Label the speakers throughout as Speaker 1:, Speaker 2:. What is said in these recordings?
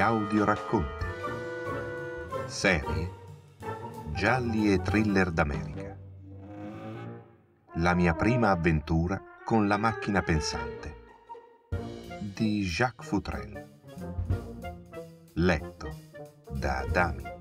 Speaker 1: audio audioracconti, serie, gialli e thriller d'America. La mia prima avventura con la macchina pensante di Jacques Futrell. Letto da Dami.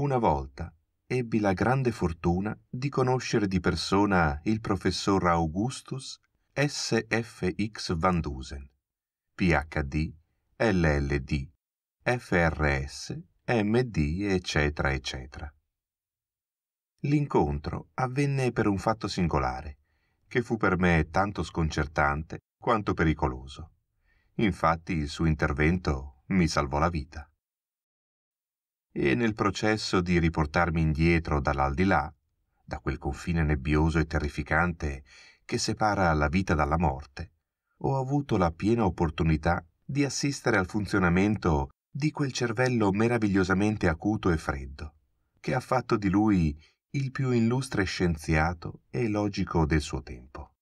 Speaker 1: Una volta ebbi la grande fortuna di conoscere di persona il professor Augustus S.F.X. Van Dusen, PhD, LLD, FRS, MD, eccetera, eccetera. L'incontro avvenne per un fatto singolare, che fu per me tanto sconcertante quanto pericoloso. Infatti il suo intervento mi salvò la vita e nel processo di riportarmi indietro dall'aldilà, da quel confine nebbioso e terrificante che separa la vita dalla morte, ho avuto la piena opportunità di assistere al funzionamento di quel cervello meravigliosamente acuto e freddo, che ha fatto di lui il più illustre scienziato e logico del suo tempo.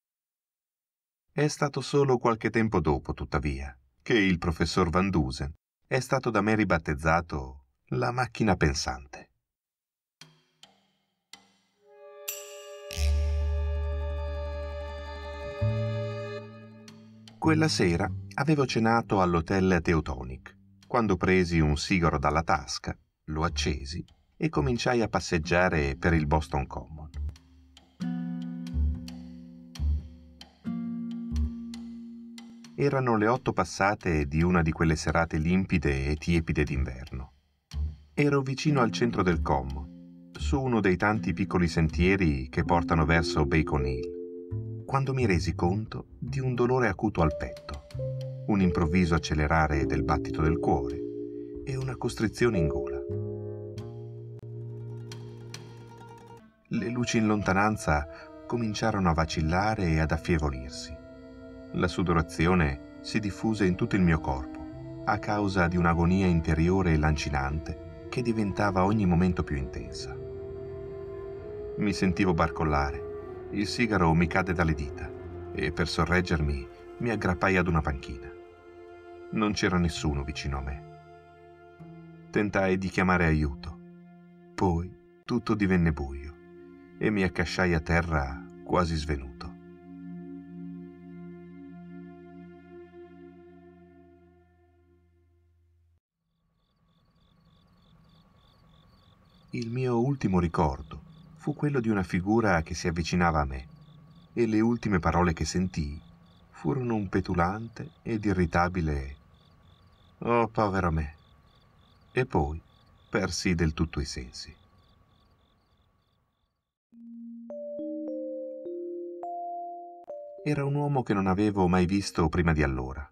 Speaker 1: È stato solo qualche tempo dopo, tuttavia, che il professor Van Dusen è stato da me ribattezzato la macchina pensante. Quella sera avevo cenato all'hotel Teutonic, quando presi un sigaro dalla tasca, lo accesi e cominciai a passeggiare per il Boston Common. Erano le otto passate di una di quelle serate limpide e tiepide d'inverno. Ero vicino al centro del Com, su uno dei tanti piccoli sentieri che portano verso Bacon Hill, quando mi resi conto di un dolore acuto al petto, un improvviso accelerare del battito del cuore e una costrizione in gola. Le luci in lontananza cominciarono a vacillare e ad affievolirsi. La sudorazione si diffuse in tutto il mio corpo a causa di un'agonia interiore lancinante che diventava ogni momento più intensa. Mi sentivo barcollare, il sigaro mi cadde dalle dita e per sorreggermi mi aggrappai ad una panchina. Non c'era nessuno vicino a me. Tentai di chiamare aiuto. Poi tutto divenne buio e mi accasciai a terra quasi svenuto. Il mio ultimo ricordo fu quello di una figura che si avvicinava a me e le ultime parole che sentii furono un petulante ed irritabile Oh, povero me! E poi persi del tutto i sensi. Era un uomo che non avevo mai visto prima di allora.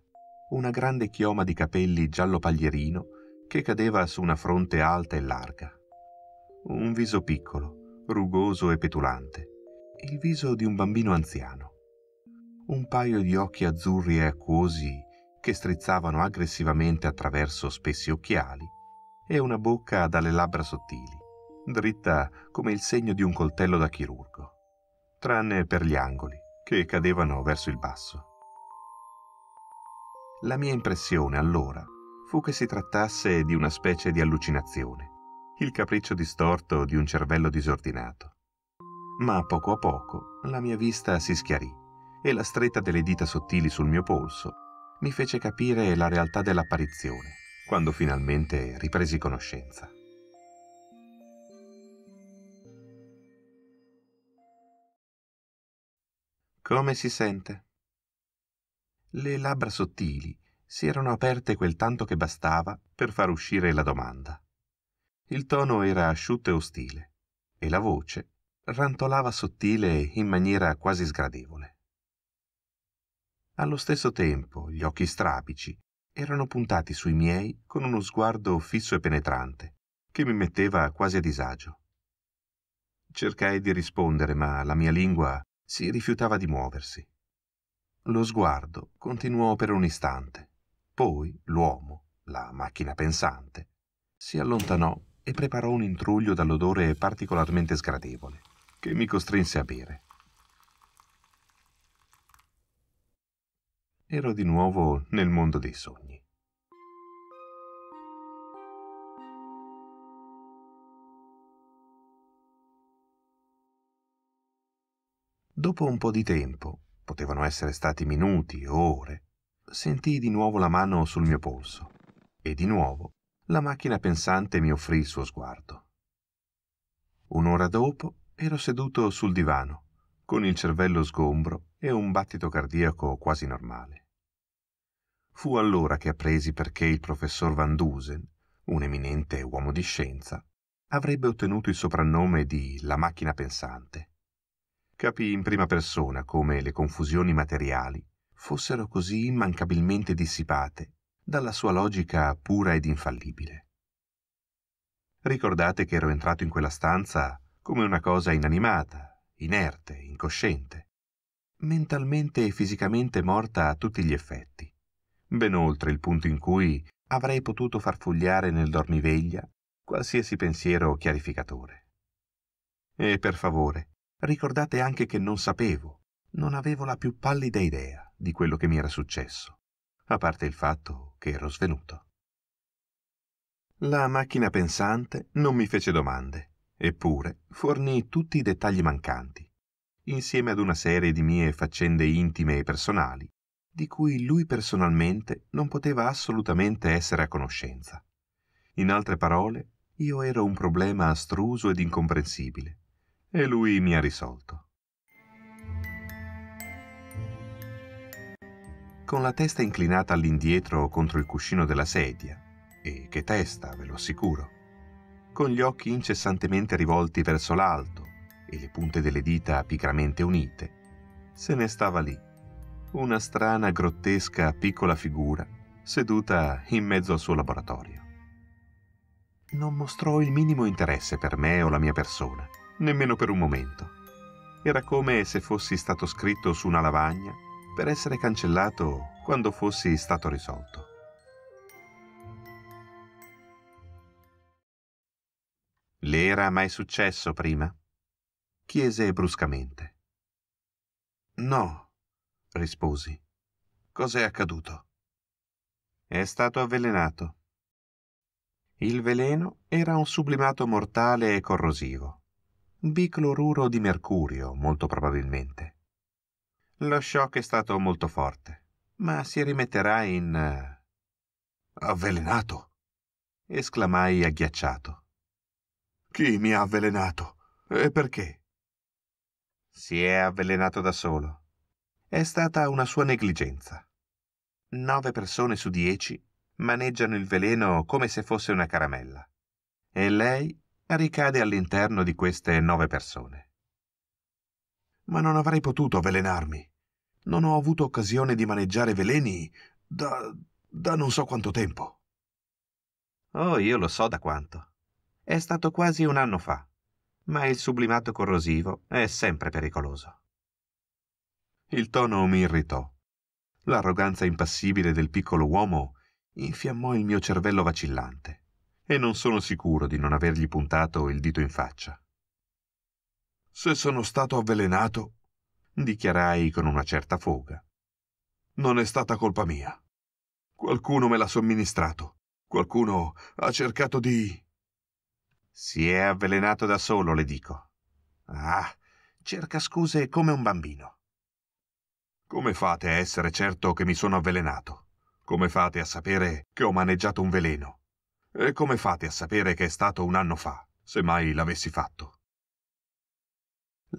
Speaker 1: Una grande chioma di capelli giallo paglierino che cadeva su una fronte alta e larga un viso piccolo, rugoso e petulante, il viso di un bambino anziano. Un paio di occhi azzurri e acquosi che strizzavano aggressivamente attraverso spessi occhiali e una bocca dalle labbra sottili, dritta come il segno di un coltello da chirurgo, tranne per gli angoli che cadevano verso il basso. La mia impressione allora fu che si trattasse di una specie di allucinazione, il capriccio distorto di un cervello disordinato. Ma poco a poco la mia vista si schiarì e la stretta delle dita sottili sul mio polso mi fece capire la realtà dell'apparizione, quando finalmente ripresi conoscenza. Come si sente? Le labbra sottili si erano aperte quel tanto che bastava per far uscire la domanda. Il tono era asciutto e ostile, e la voce rantolava sottile in maniera quasi sgradevole. Allo stesso tempo gli occhi strabici erano puntati sui miei con uno sguardo fisso e penetrante, che mi metteva quasi a disagio. Cercai di rispondere, ma la mia lingua si rifiutava di muoversi. Lo sguardo continuò per un istante, poi l'uomo, la macchina pensante, si allontanò e preparò un intruglio dall'odore particolarmente sgradevole, che mi costrinse a bere. Ero di nuovo nel mondo dei sogni. Dopo un po' di tempo, potevano essere stati minuti o ore, sentii di nuovo la mano sul mio polso e di nuovo la macchina pensante mi offrì il suo sguardo. Un'ora dopo ero seduto sul divano, con il cervello sgombro e un battito cardiaco quasi normale. Fu allora che appresi perché il professor Van Dusen, un eminente uomo di scienza, avrebbe ottenuto il soprannome di la macchina pensante. Capii in prima persona come le confusioni materiali fossero così immancabilmente dissipate dalla sua logica pura ed infallibile. Ricordate che ero entrato in quella stanza come una cosa inanimata, inerte, incosciente, mentalmente e fisicamente morta a tutti gli effetti, ben oltre il punto in cui avrei potuto far fugliare nel dormiveglia qualsiasi pensiero chiarificatore. E per favore, ricordate anche che non sapevo, non avevo la più pallida idea di quello che mi era successo, a parte il fatto che ero svenuto. La macchina pensante non mi fece domande, eppure fornì tutti i dettagli mancanti, insieme ad una serie di mie faccende intime e personali, di cui lui personalmente non poteva assolutamente essere a conoscenza. In altre parole, io ero un problema astruso ed incomprensibile, e lui mi ha risolto. con la testa inclinata all'indietro contro il cuscino della sedia. E che testa, ve lo assicuro. Con gli occhi incessantemente rivolti verso l'alto e le punte delle dita pigramente unite. Se ne stava lì, una strana, grottesca, piccola figura, seduta in mezzo al suo laboratorio. Non mostrò il minimo interesse per me o la mia persona, nemmeno per un momento. Era come se fossi stato scritto su una lavagna per essere cancellato quando fossi stato risolto. Le era mai successo prima? chiese bruscamente. No, risposi. Cos'è accaduto? È stato avvelenato. Il veleno era un sublimato mortale e corrosivo, bicloruro di mercurio, molto probabilmente lo shock è stato molto forte, ma si rimetterà in... Eh, avvelenato? esclamai agghiacciato. Chi mi ha avvelenato? E perché? Si è avvelenato da solo. È stata una sua negligenza. Nove persone su dieci maneggiano il veleno come se fosse una caramella. E lei ricade all'interno di queste nove persone ma non avrei potuto avvelenarmi. Non ho avuto occasione di maneggiare veleni da... da non so quanto tempo. Oh, io lo so da quanto. È stato quasi un anno fa, ma il sublimato corrosivo è sempre pericoloso. Il tono mi irritò. L'arroganza impassibile del piccolo uomo infiammò il mio cervello vacillante e non sono sicuro di non avergli puntato il dito in faccia. Se sono stato avvelenato, dichiarai con una certa foga. Non è stata colpa mia. Qualcuno me l'ha somministrato. Qualcuno ha cercato di... Si è avvelenato da solo, le dico. Ah, cerca scuse come un bambino. Come fate a essere certo che mi sono avvelenato? Come fate a sapere che ho maneggiato un veleno? E come fate a sapere che è stato un anno fa, se mai l'avessi fatto?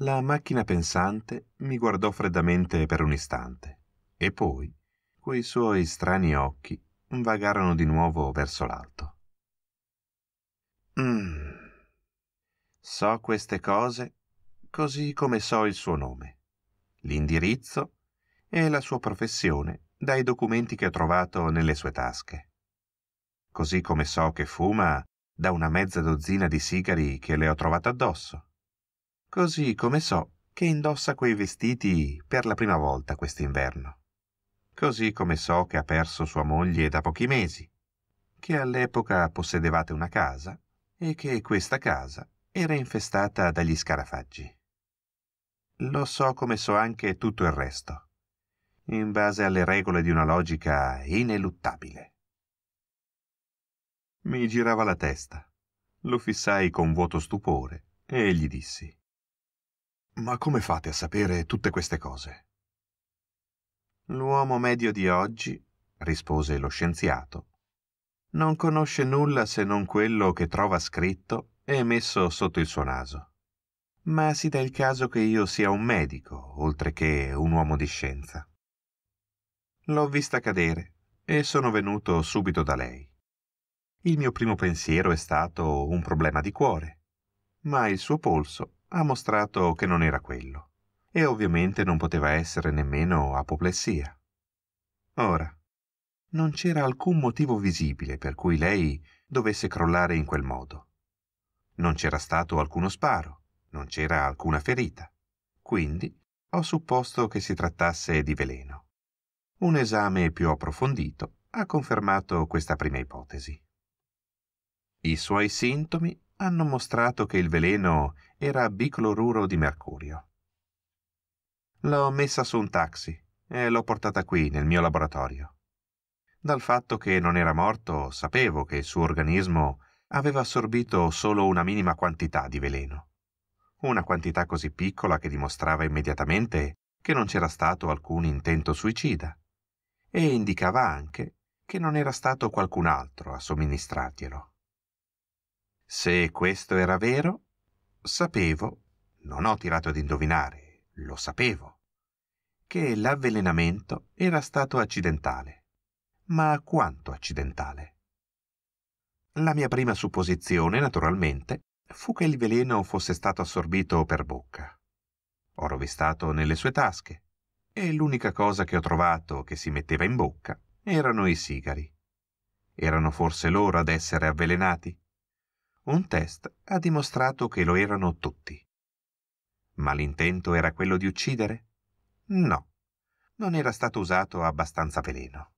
Speaker 1: La macchina pensante mi guardò freddamente per un istante e poi quei suoi strani occhi vagarono di nuovo verso l'alto. Mm. So queste cose così come so il suo nome, l'indirizzo e la sua professione dai documenti che ho trovato nelle sue tasche. Così come so che fuma da una mezza dozzina di sigari che le ho trovato addosso così come so che indossa quei vestiti per la prima volta quest'inverno. Così come so che ha perso sua moglie da pochi mesi, che all'epoca possedevate una casa e che questa casa era infestata dagli scarafaggi. Lo so come so anche tutto il resto, in base alle regole di una logica ineluttabile. Mi girava la testa, lo fissai con vuoto stupore e gli dissi ma come fate a sapere tutte queste cose? L'uomo medio di oggi, rispose lo scienziato, non conosce nulla se non quello che trova scritto e messo sotto il suo naso. Ma si dà il caso che io sia un medico, oltre che un uomo di scienza. L'ho vista cadere e sono venuto subito da lei. Il mio primo pensiero è stato un problema di cuore, ma il suo polso ha mostrato che non era quello, e ovviamente non poteva essere nemmeno apoplessia. Ora, non c'era alcun motivo visibile per cui lei dovesse crollare in quel modo. Non c'era stato alcuno sparo, non c'era alcuna ferita. Quindi ho supposto che si trattasse di veleno. Un esame più approfondito ha confermato questa prima ipotesi. I suoi sintomi hanno mostrato che il veleno era bicloruro di mercurio. L'ho messa su un taxi e l'ho portata qui, nel mio laboratorio. Dal fatto che non era morto, sapevo che il suo organismo aveva assorbito solo una minima quantità di veleno. Una quantità così piccola che dimostrava immediatamente che non c'era stato alcun intento suicida e indicava anche che non era stato qualcun altro a somministrarglielo. Se questo era vero, Sapevo, non ho tirato ad indovinare, lo sapevo, che l'avvelenamento era stato accidentale. Ma quanto accidentale? La mia prima supposizione, naturalmente, fu che il veleno fosse stato assorbito per bocca. Ho rovistato nelle sue tasche e l'unica cosa che ho trovato che si metteva in bocca erano i sigari. Erano forse loro ad essere avvelenati? Un test ha dimostrato che lo erano tutti. Ma l'intento era quello di uccidere? No, non era stato usato abbastanza veleno.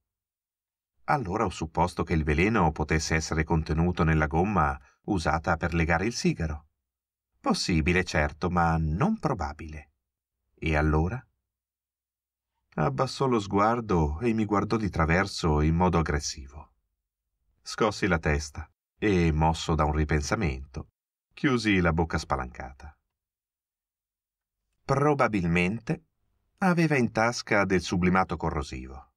Speaker 1: Allora ho supposto che il veleno potesse essere contenuto nella gomma usata per legare il sigaro. Possibile, certo, ma non probabile. E allora? Abbassò lo sguardo e mi guardò di traverso in modo aggressivo. Scossi la testa e, mosso da un ripensamento, chiusi la bocca spalancata. Probabilmente aveva in tasca del sublimato corrosivo.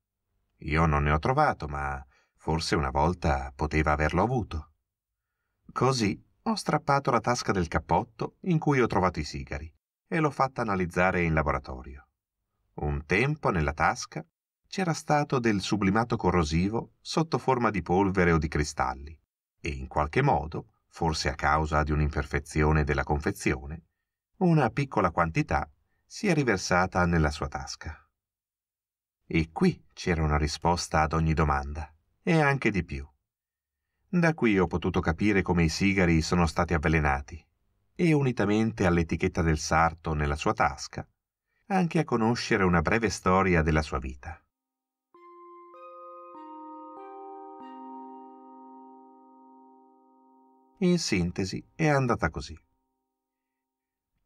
Speaker 1: Io non ne ho trovato, ma forse una volta poteva averlo avuto. Così ho strappato la tasca del cappotto in cui ho trovato i sigari e l'ho fatta analizzare in laboratorio. Un tempo nella tasca c'era stato del sublimato corrosivo sotto forma di polvere o di cristalli, e in qualche modo, forse a causa di un'imperfezione della confezione, una piccola quantità si è riversata nella sua tasca. E qui c'era una risposta ad ogni domanda, e anche di più. Da qui ho potuto capire come i sigari sono stati avvelenati, e unitamente all'etichetta del sarto nella sua tasca, anche a conoscere una breve storia della sua vita. In sintesi è andata così.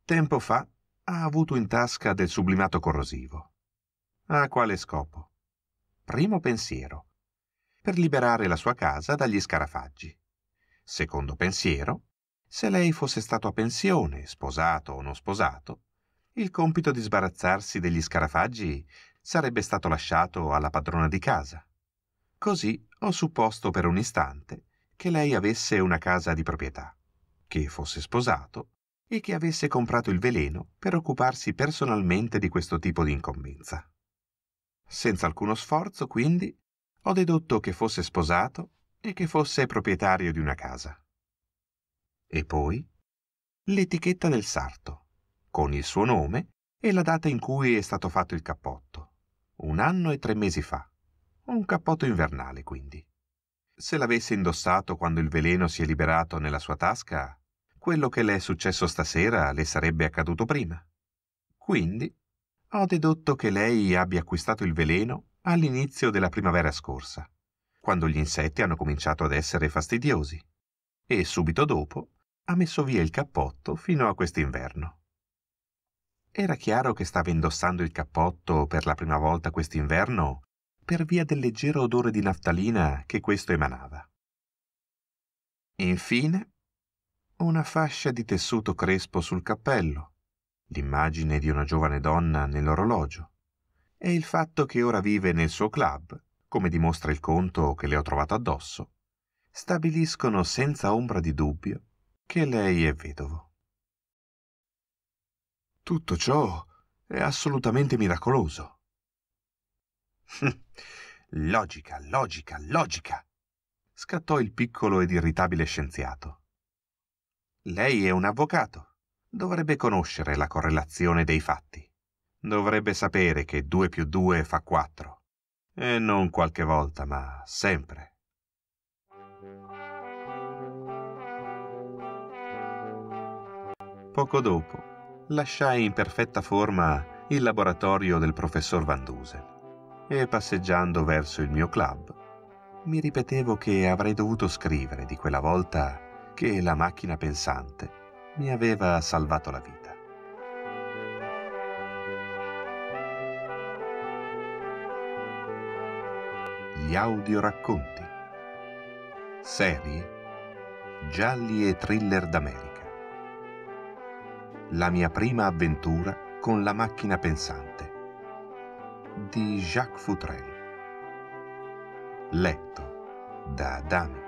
Speaker 1: Tempo fa ha avuto in tasca del sublimato corrosivo. A quale scopo? Primo pensiero. Per liberare la sua casa dagli scarafaggi. Secondo pensiero, se lei fosse stato a pensione, sposato o non sposato, il compito di sbarazzarsi degli scarafaggi sarebbe stato lasciato alla padrona di casa. Così ho supposto per un istante che lei avesse una casa di proprietà, che fosse sposato e che avesse comprato il veleno per occuparsi personalmente di questo tipo di incombenza. Senza alcuno sforzo, quindi, ho dedotto che fosse sposato e che fosse proprietario di una casa. E poi l'etichetta del sarto, con il suo nome e la data in cui è stato fatto il cappotto, un anno e tre mesi fa, un cappotto invernale quindi. Se l'avesse indossato quando il veleno si è liberato nella sua tasca, quello che le è successo stasera le sarebbe accaduto prima. Quindi, ho dedotto che lei abbia acquistato il veleno all'inizio della primavera scorsa, quando gli insetti hanno cominciato ad essere fastidiosi, e subito dopo ha messo via il cappotto fino a quest'inverno. Era chiaro che stava indossando il cappotto per la prima volta quest'inverno per via del leggero odore di naftalina che questo emanava. Infine, una fascia di tessuto crespo sul cappello, l'immagine di una giovane donna nell'orologio, e il fatto che ora vive nel suo club, come dimostra il conto che le ho trovato addosso, stabiliscono senza ombra di dubbio che lei è vedovo. Tutto ciò è assolutamente miracoloso. Logica, logica, logica! scattò il piccolo ed irritabile scienziato. Lei è un avvocato. Dovrebbe conoscere la correlazione dei fatti. Dovrebbe sapere che 2 più 2 fa 4. E non qualche volta, ma sempre. Poco dopo, lasciai in perfetta forma il laboratorio del professor Van Dusen e passeggiando verso il mio club mi ripetevo che avrei dovuto scrivere di quella volta che la macchina pensante mi aveva salvato la vita. Gli audio racconti. Serie gialli e thriller d'America. La mia prima avventura con la macchina pensante di Jacques Futrell. Letto da Adame.